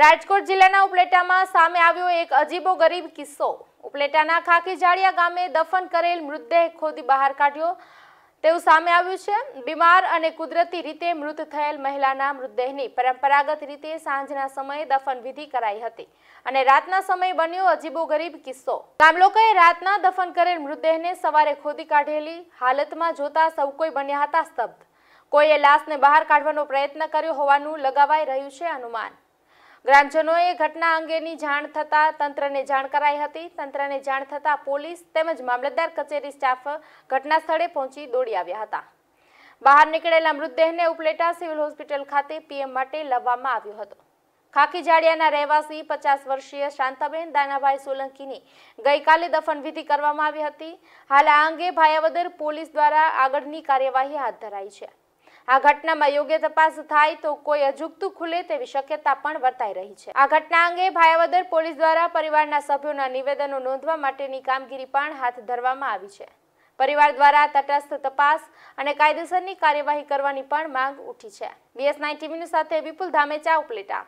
રાજકોટ જિલ્લાના ઉપલેટામાં સામે આવ્યો એક અજીબો ગરીબ કિસ્સો ઉપલેટાના ખાખીજાળિયા ગામે દફન કરેલ મૃતદેહ ખોદી બહાર કાઢ્યો તેવું સામે આવ્યું છે બીમાર અને કુદરતી રીતે મૃત થયેલ મહિલાના મૃતદેહની પરંપરાગત રીતે સાંજના સમયે દફન વિધિ કરાઈ હતી અને રાતના સમયે બન્યો અજીબો ગરીબ કિસ્સો ગામલોકોએ રાતના દફન કરેલ મૃતદેહને સવારે ખોદી કાઢેલી હાલતમાં જોતા સૌ કોઈ બન્યા હતા સ્તબ્ધ કોઈએ લાશને બહાર કાઢવાનો પ્રયત્ન કર્યો હોવાનું લગાવાઈ રહ્યું છે અનુમાન ગ્રામજનોએ ઘટના અંગેની જાણ થતાં તંત્રને જાણ કરાઈ હતી તંત્રને જાણ થતાં પોલીસ તેમજ મામલતદાર કચેરી સ્ટાફ ઘટના સ્થળે પહોંચી દોડી આવ્યા હતા બહાર નીકળેલા મૃતદેહને ઉપલેટા સિવિલ હોસ્પિટલ ખાતે પીએમ માટે લાવવામાં આવ્યો હતો ખાકી જાડિયાના રહેવાસી પચાસ વર્ષીય શાંતાબેન દાનાભાઈ સોલંકીની ગઈકાલે દફનવિધિ કરવામાં આવી હતી હાલ આ અંગે ભાયાવદર પોલીસ દ્વારા આગળની કાર્યવાહી હાથ ધરાઈ છે આ ઘટનામાં યોગ્ય તપાસ થાય તો કોઈ અજુગતું ખુલે તેવી શક્યતા પણ વર્તાઈ રહી છે આ ઘટના અંગે ભાયાવદર પોલીસ દ્વારા પરિવારના સભ્યોના નિવેદનો નોંધવા માટેની કામગીરી પણ હાથ ધરવામાં આવી છે પરિવાર દ્વારા તટસ્થ તપાસ અને કાયદેસરની કાર્યવાહી કરવાની પણ માંગ ઉઠી છે બીએસ નાઇન ટીવી સાથે વિપુલ ધામેચા ઉપલેટા